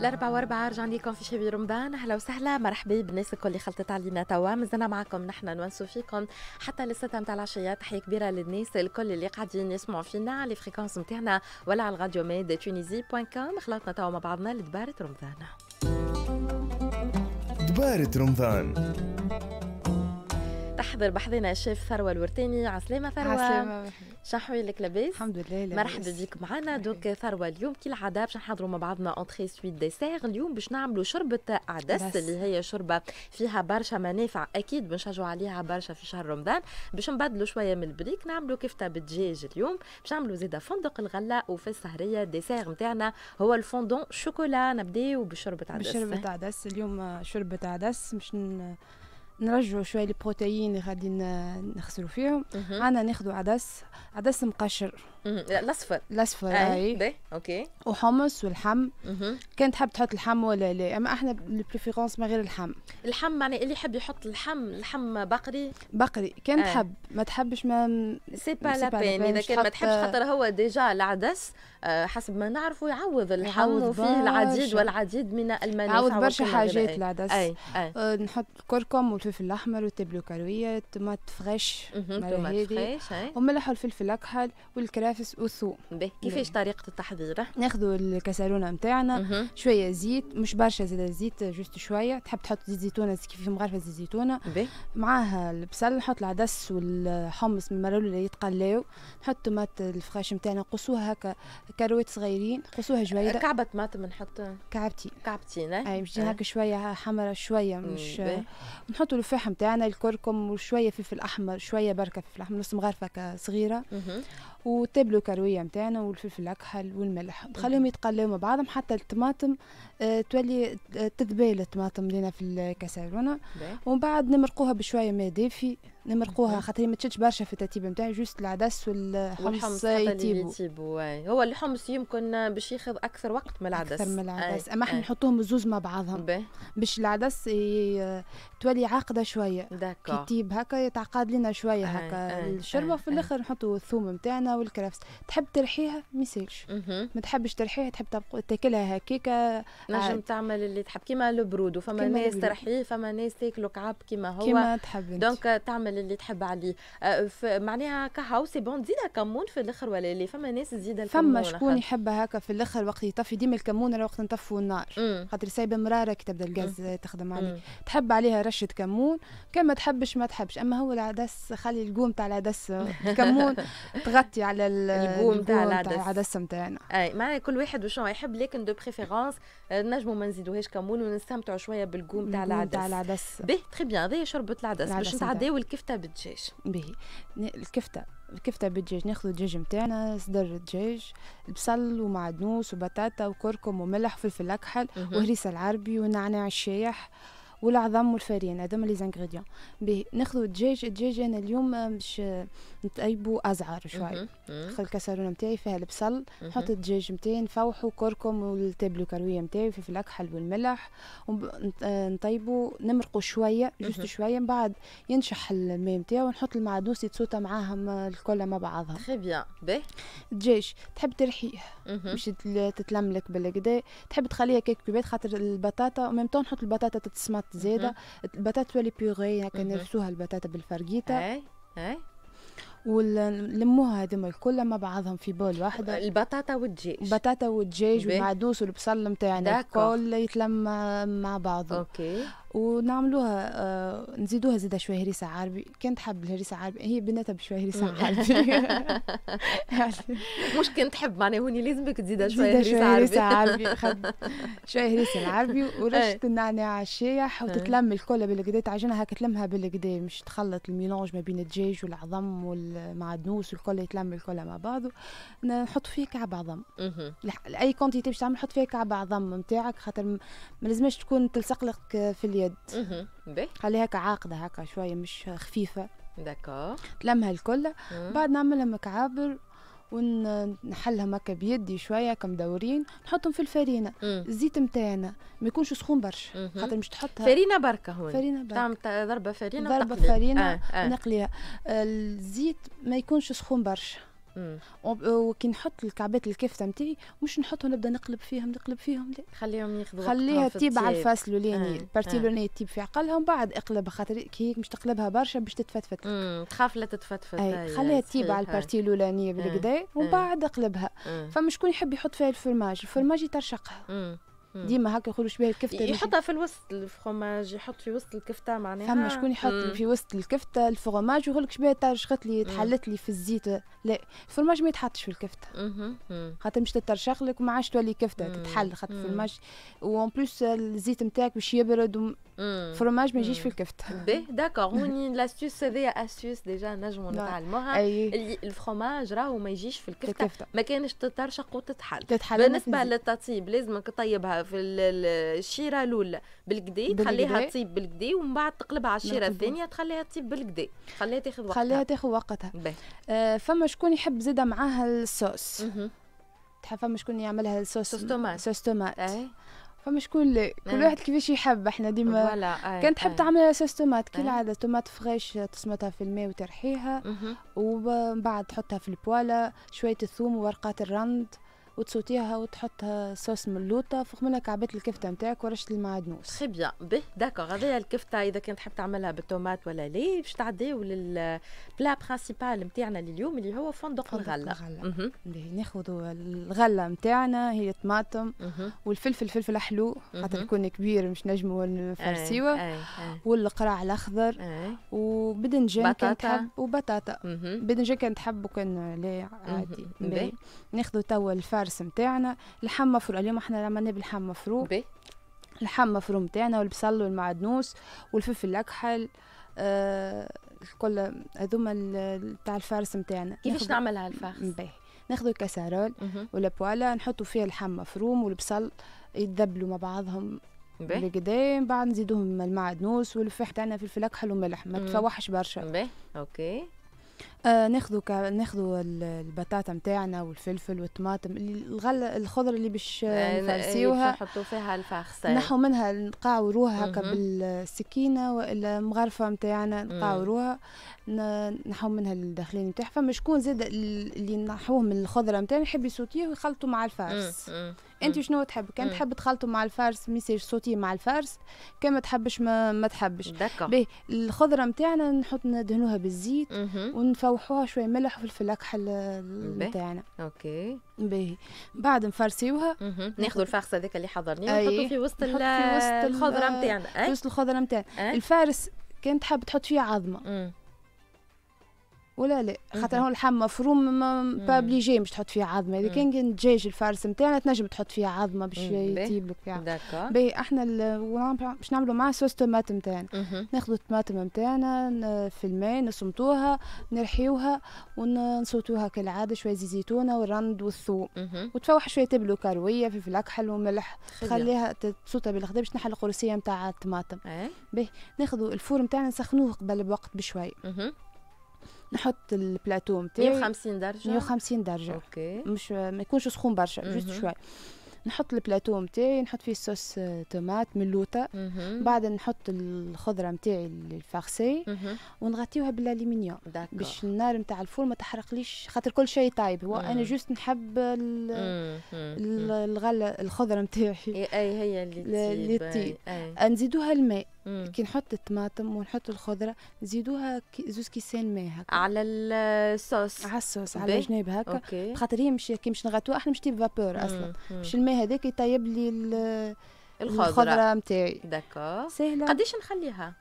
الأربعة وأربعة رجعنا لكم في شبي رمضان أهلا وسهلا مرحبا بالناس الكل اللي خلطت علينا توا مازلنا معكم نحن نونسو فيكم حتى لستة متاع العشية تحية كبيرة للناس الكل اللي قاعدين يسمعوا فينا على فريكونس متاعنا ولا على الغاديو ميد تونيزي بوان كوم خلطنا توا مع بعضنا لدبارة رمضان دبارة رمضان تحضر بحضنا الشيف ثروه الورتاني عسلامه ثروه عسلامه لك لاباس الحمد لله لاباس مرحبا بك معنا دوك ثروه اليوم كالعاده باش نحضروا مع بعضنا اونتري سويت ديسير اليوم باش نعملوا شوربه عدس اللي هي شوربه فيها برشا منافع اكيد بنشجعوا عليها برشا في شهر رمضان باش نبدلوا شويه من البريك نعملوا كفته بالدجاج اليوم باش نعملوا زيد فندق الغله وفي السهريه ديسير نتاعنا هو الفوندون شوكولا نبداو بشوربه عدس بشوربه عدس اليوم شوربه عدس باش نرجعوا شويه البروتيين اللي غادي نغسلوا فيهم انا ناخذوا عدس عدس مقشر الاصفر الاصفر اي اوكي وحمص والحم كان تحب تحط الحم ولا لا اما احنا البريفيرونس ما غير اللحم اللحم معناها اللي يحب يحط اللحم لحم بقري بقري كان آه. تحب ما تحبش ما سي با لا بين اذا كان ما تحبش خاطر هو ديجا العدس آه، حسب ما نعرفه يعوض اللحم وفيه العديد والعديد من المنافع يعوض برشا حاجات العدس آه، نحط الكركم الفلفل الاحمر والتبلو كرويه الطماط فريش هذه وملح والفلفل الاكحل والكرافس والثوم كيفاش يعني طريقه التحضير ناخذوا الكسرونه نتاعنا شويه زيت مش برشا زيت الزيت جوست شويه تحب تحط زيت زيتونه كيف مغرفه زيت زيتونه معاها البصل نحط العدس والحمص من المرول اللي يتقلاو نحط طماط الفريش نتاعنا نقصوها هكا كروت صغيرين قصوها جويدة أه، كعبه طماطم نحط كعبتين كعبتين أه. اي مش هكا شويه حمرة شويه مش نحطوا التفاح نتاعنا الكركم وشويه فلفل احمر شويه بركه فلفل احمر نص مغرفه صغيره وتابلو كروية متاعنا والفلفل الأكحل والملح نخليهم يتقلاو مع بعضهم حتى الطماطم آه تولي تذبال الطماطم لنا في الكاسرونة ومن بعد نمرقوها بشوية ماء دافي نمرقوها خاطر ما تشدش برشا في التتيب نتاعي جوست العدس والحمص يتيبوا يطيبوا هو الحمص يمكن باش ياخذ اكثر وقت من العدس اكثر من العدس اما احنا نحطوهم الزوز مع بعضهم باش العدس ي... تولي عاقده شويه كي تيب هكا يتعقد لنا شويه هكا الشربه في الاخر نحطوا الثوم نتاعنا والكرفس تحب ترحيها ما يسالش ما تحبش ترحيها تحب تاكلها هكاكا نجم آه، تعمل اللي تحب كيما البرود وفما ناس ترحيه فما ناس تاكلو كعب كيما هو كيما تحب دونك تعمل اللي تحب عليه آه، معناها كهو سي بون تزيدها كمون في الاخر ولا اللي فما ناس تزيد الكمون فما شكون يحب هكا في الاخر وقت يطفي ديما الكمون وقت نطفوا النار خاطر سايبه مراره كي تبدا الغاز تخدم عليه تحب عليها رشه كمون كان ما تحبش ما تحبش اما هو العدس خلي القوم تاع العدس كمون تغطي على البوم تاع العدس العدس نتاعنا اي معناها كل واحد وشنو يحب لكن دو بريفيرونس نجموا ما نزيدوهاش كمون ونستمتعوا شويه بالقوم تاع العدس تاع العدس به تري بيان هذه شربت العدس باش نتعداو الكفته بالدجاج به الكفته الكفته بالدجاج ناخذ الدجاج نتاعنا صدر الدجاج بصل ومعدنوس وبطاطا وكركم وملح وفلفل اكحل وهريسه العربي ونعناع الشايح والعظم والفرين هذوما لي زانغريديون به ناخذوا الدجاج الدجاج انا اليوم آه، باش آه، نطيبو ازعر شويه ندخل الكسرونه نتاعي فيها البصل نحط الدجاج نتاعي نفوحو كركم والتابلو كرويه نتاعي فلفل اكحل والملح آه، نطيبو نمرقو شويه جوست شويه من بعد ينشح الماء نتاعو ونحط المعدوس يتسوطا معاهم الكل مع بعضها تري بيان باهي الدجاج تحب ترحيه باش تتلملك بالكدا تحب تخليها كيك بيبات خاطر البطاطا وميم تو نحط البطاطا تتسمط بطاط زاده البطاطا تولي بيغي هكا نرسوها البطاطا بالفرقيطه اي اي ولموها هذوما الكل مع بعضهم في بول واحده البطاطا والدجاج البطاطا والدجاج والمعدوس والبصل نتاعنا الكل يتلم مع بعضه اوكي ونعملوها آه نزيدوها زيدا شوية هريسة عربي كنت حب الهريسة عربي هي بناتها بشوية هريسة عربي مش كنت تحب معناها هوني لازمك تزيدها شوية هريسة عربي هريسة عربي شوية هريسة عربي ورشة إيه. النعناع الشايح وتتلم إيه. الكل بالكدا تعجنها هكا تلمها بالكدا مش تخلط الميلونج ما بين الدجاج والعظم والمعدنوس والكل يتلم الكل مع بعضه نحط فيه كعب عظم اي كونتيتي باش تعمل حط فيها كعب عظم نتاعك خاطر ما لازمش تكون تلصق لك في اليد خليها هكا عاقده هكا شويه مش خفيفه داكور تلمها الكل بعد نعملها مكعابر ونحلها مكة بيدي شويه مدورين نحطهم في الفرينه الزيت نتاعنا ما يكونش سخون برشا خاطر مش تحطها فرينه بركه هون فرينه بركه تعمل ضربه فرينه ضربه فرينه آه. آه. نقليها الزيت ما يكونش سخون برشا وكي نحط الكعبات الكفته نتاعي مش نحطهم نبدا نقلب فيهم نقلب فيهم لا خليهم ياخذوا خليها تيب على الفصل وليني آه، البارتي آه. اللونيه تيب في عقلها ومن بعد اقلبها خاطر كي هيك باش تقلبها برشا باش تتفتفت تخاف لا تتفتفت اي خليها تيب على البارتي آه. الاولانيه بالكدا ومن بعد اقلبها فما شكون يحب يحط فيها الفرماج الفرماج يترشقها ديما هكا يخرج بها الكفته يحطها في الوسط الفرماج يحط في وسط الكفته معناها فما شكون يحط مم. في وسط الكفته الفرماج ويقول لك شبيه ترشخت لي تحلت لي في الزيت لا الفرماج ما يتحطش في الكفته خاطر مش تترشخ لك وما عادش تولي كفته تتحل خاطر الفرماج وان بلوس الزيت نتاعك باش يبرد فرماج ما يجيش في الكفته باهي داكور هوني لاستيوس هذايا استيوس ديجا نجموا نتعلموها الفرماج راهو ما يجيش في الكفته ما كانش تترشق وتتحل تتحل بالنسبه للتطيب لازمك تطيبها في الشيره الاولى بالكدي تخليها تطيب بالكدي ومن بعد تقلبها على الشيره الثانيه تخليها تطيب بالكدي خليها تاخذ وقتها خليها تاخذ وقتها فما شكون يحب زاده معاها الصوص تحفه مش كون يعملها الصوص سوس تومات صوص تومات فما شكون لا كل إيه. واحد كيفاش يحب احنا ديما إيه، كان تحب تعملها اساس تومات العاده تومات فريش تصمتها في الماء وترحيها ومن بعد تحطها في البواله شويه الثوم وورقات الرند وتسوتيها وتحطها صوص من اللوطة فوق منها كعبات الكفته نتاعك ورشه المعدنوس تخي بيان به داكوغ هذايا الكفته اذا كنت تحب تعملها بالطوماط ولا لا باش تعديو للبلا برانسيبال نتاعنا لليوم اللي هو فندق الغله ناخذوا الغله نتاعنا هي طماطم والفلفل الفلفل حلو خاطر يكون كبير مش نجمو نفرسيوه والقراع الاخضر وبدنجان كان تحب وبطاطا بدنجان كان تحب وكان لا عادي ناخذوا توا الفرش العرس نتاعنا لحم مفروم اليوم احنا عملناه بلحم مفروم لحم مفروم نتاعنا والبصل والمعدنوس والفلفل الاكحل آه الكل هذوما تاع الفارس نتاعنا كيفاش نعملها الفارس؟ باهي ناخذوا الكسرول ولا بوالا نحطوا فيها اللحم مفروم والبصل يتذبلوا مع بعضهم بالقدام من بعد نزيدوهم المعدنوس والفح تاعنا فلفل اكحل وملح ما تفوحش برشا اوكي آه ناخذوا ك... ناخذوا البطاطا نتاعنا والفلفل والطماطم الغله الخضر اللي باش آه، آه، نفرسيوها نحطوا آه، فيها الفخ نحو منها نقعوروها هكا بالسكينه والا مغرفه نتاعنا نقعوروها نحو منها الداخلين نتاعها فما شكون زاد اللي نحوه من الخضره نتاعنا يحب يسوتيه ويخلطوا مع الفارس انت شنو تحب كان تحب تخلطوا مع الفارس ميساج صوتي مع الفارس كان ما تحبش ما, ما تحبش الخضره نتاعنا نحط ندهنوها بالزيت ونفرسوها نفوحوها شوي ملح وفلفل اكحل نتاعنا اوكي باهي بعد نفرسيوها ناخذ الفرصه هذاك اللي حضرني ونحطوه في وسط الخضره نتاعنا في وسط الخضره نتاعنا الفارس كان تحب تحط فيه عظمه ولا لا خاطر هون اللحم مفروم ما بابليجي مش تحط فيه عظمه اذا كان الدجاج الفارس نتاعنا تنجم تحط فيه عظمه باش يطيب لك فيها باهي احنا باش نعملوا مع صوص طماط نتاعنا ناخذوا الطماطم نتاعنا في الماء نصمتوها نرحيوها ونصوتوها كالعاده شويه زي زيتونه والرند والثوم وتفوح شويه تبلو كرويه فلفل اكحل وملح خليها تصوتها بالخدا باش نحل القرصيه نتاع الطماطم إيه. باهي ناخذوا الفور نتاعنا نسخنوه قبل بوقت بشوي نحط البلاتو نتاعي 150 درجه 150 درجه اوكي مش ما يكونش سخون برشا جوست شوي نحط البلاتو نتاعي نحط فيه صوص آه، من ملوطه بعد نحط الخضره نتاعي الفارسي ونغطيوها بالالومنيوم باش النار نتاع الفول ما تحرقليش خاطر كل شيء طايب هو انا جوست نحب الغله الخضره نتاعي اي هي اللي تطيب نزيدوها الماء كي نحط الطماطم ونحط الخضره نزيدوها زوز كيسان ماء هكا على الصوص على الصوص على الجناب هكا خاطر هي مش كي مش نغطوها احنا مش تيب فابور اصلا باش الماء هذاك يطيب لي الخضره نتاعي داكور سهله قداش نخليها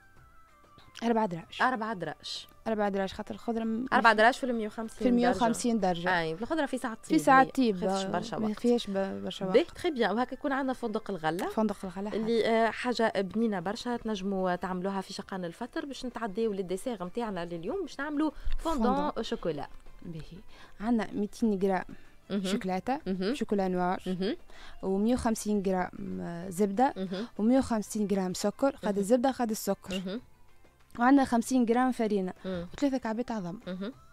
أربع دراش أربع دراش أربع دراش خاطر الخضرة م... أربع دراش في ال 150 في ال 150 درجة أي الخضرة في ساعة طيب في ساعة طيب ما فيهاش آه، برشا وقت ما فيهاش برشا وقت باهي تخي بيان وهكا يكون عندنا فندق الغلة فندق الغلة اللي آه، حاجة بنينة برشا تنجموا تعملوها في شقان الفطر باش نتعداو للديسير نتاعنا لليوم باش نعملوا فوندون شوكولا باهي عندنا 200 جرام شوكولاته شوكولا نوار و 150 جرام زبده و 150 جرام سكر خد الزبده خد السكر وعندنا 50 جرام فرينه وثلاثه كعبات عظم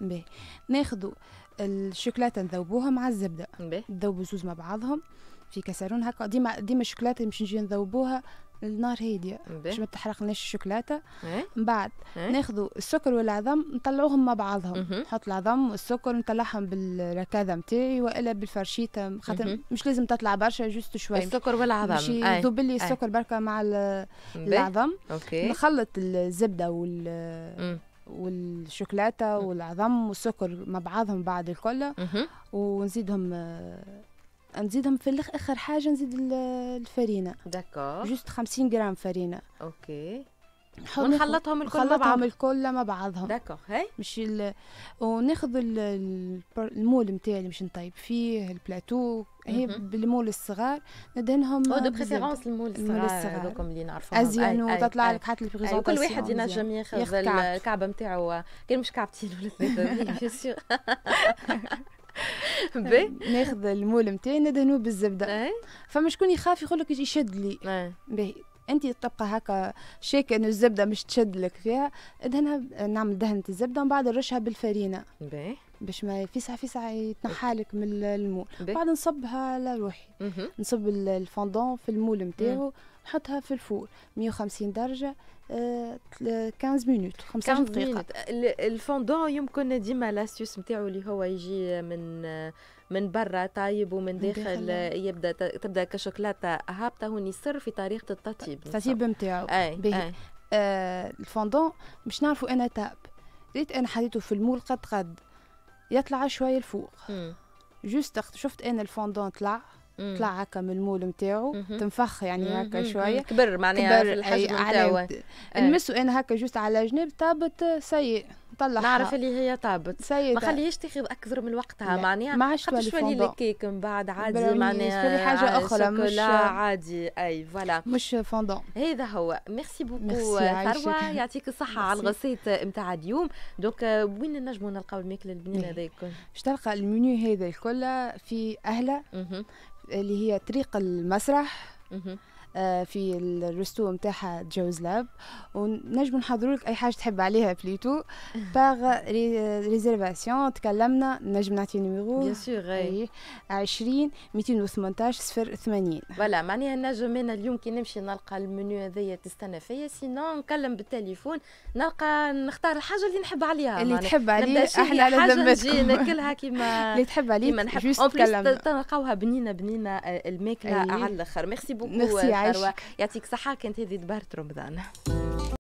باهي ناخذوا الشوكولاته نذوبوها مع الزبده نذوبوا زوز مع بعضهم في كسرون هكا ديما ديما الشوكولاته مش نجي نذوبوها النار هاديه باش ما تحرقناش الشوكولاته إيه. من بعد إيه. ناخذوا السكر والعظم نطلعوهم مع بعضهم نحط العظم والسكر نطلعهم بالركاذه نتاعي والا بالفرشيطه خاطر مش لازم تطلع برشا جوست شوي السكر والعظم باش إيه. يذوب لي السكر بركه مع العظم نخلط الزبده وال والشوكولاته والعظم والسكر مع بعضهم بعد الكل ونزيدهم نزيدهم في الاخر اخر حاجه نزيد الفرينه داكور جوست 50 غرام فرينه اوكي ونخلطهم الكل مع بعضهم الكل مع بعضهم داكور هي مش ال... وناخذ المول نتاعي اللي باش نطيب فيه البلاتو هي بالمول الصغار ندهنهم او دو بريفيرونس المول الصغار هذوكم اللي نعرفوهم ازين وتطلع لك حتى البريزونطاسيون كل واحد ينجم ياخذ الكعبه نتاعو كان مش كعبتين ولا ثلاثه بيان سور ناخذ المول نتاعي ندهنوه بالزبده فما شكون يخاف يقول لك يشد لي باهي انت تبقى هكا شاك انه الزبده مش تشد لك فيها ادهنها نعمل دهنه الزبده ومن بعد نرشها بالفرينه باش ما في ساعه في ساعه يتنحالك من المول بعد نصبها لروحي نصب الفوندون في المول نتاعو نحطها في الفور 150 درجه 15 مينوت 15 دقيقه الفوندون يمكن ديما لاستيوس نتاعو اللي هو يجي من من برا طايب ومن داخل يبدا تبدا كشوكولاته هابطه هوني سر في طريقه التطيب التطيب نتاعو اي, آه، الفوندون مش نعرفوا انا تاب ريت انا حطيته في المول قد قد يطلع شوي لفوق جوست شفت انا الفوندون طلع طلع هكا من المول نتاعو تنفخ يعني هكا شويه كبر معناها كبر في الحجم نتاعو آه. نمسو انا هكا جوست على جنب طابت آه، سيء طلع نعرف اللي هي تعبت سيدة. ما خليهاش تاخذ اكثر من وقتها معناها ما عادش تولي تولي الكيك من بعد عادي معناها حاجه اخرى مش عادي اي فوالا مش فوندون هذا هو ميرسي بوكو ثروه يعطيك الصحه على الغسيط نتاع اليوم دونك آه، وين نجموا نلقاو الماكله البنينه هذا الكل باش تلقى المنيو هذا الكل في اهله اللي هي طريق المسرح آه، في الرستو نتاعها جوز لاب ونجم نحضروا لك اي حاجه تحب عليها بليتو باغ ريزيرفاسيون تكلمنا نجم نعطي نيميرو بيان سور 20 218 صفر 80 فوالا معناها نجم انا اليوم كي نمشي نلقى المنيو هذايا تستنى فيا سينو نكلم بالتليفون نلقى نختار الحاجه اللي نحب عليها اللي تحب عليها احنا على ذمتكم ناكلها كيما اللي تحب عليه كيما نحب تلقاوها بنينه بنينه آه، الماكله على الاخر ميرسي بوكو الثروه يعطيك صحه كانت هذه دبارت رمضان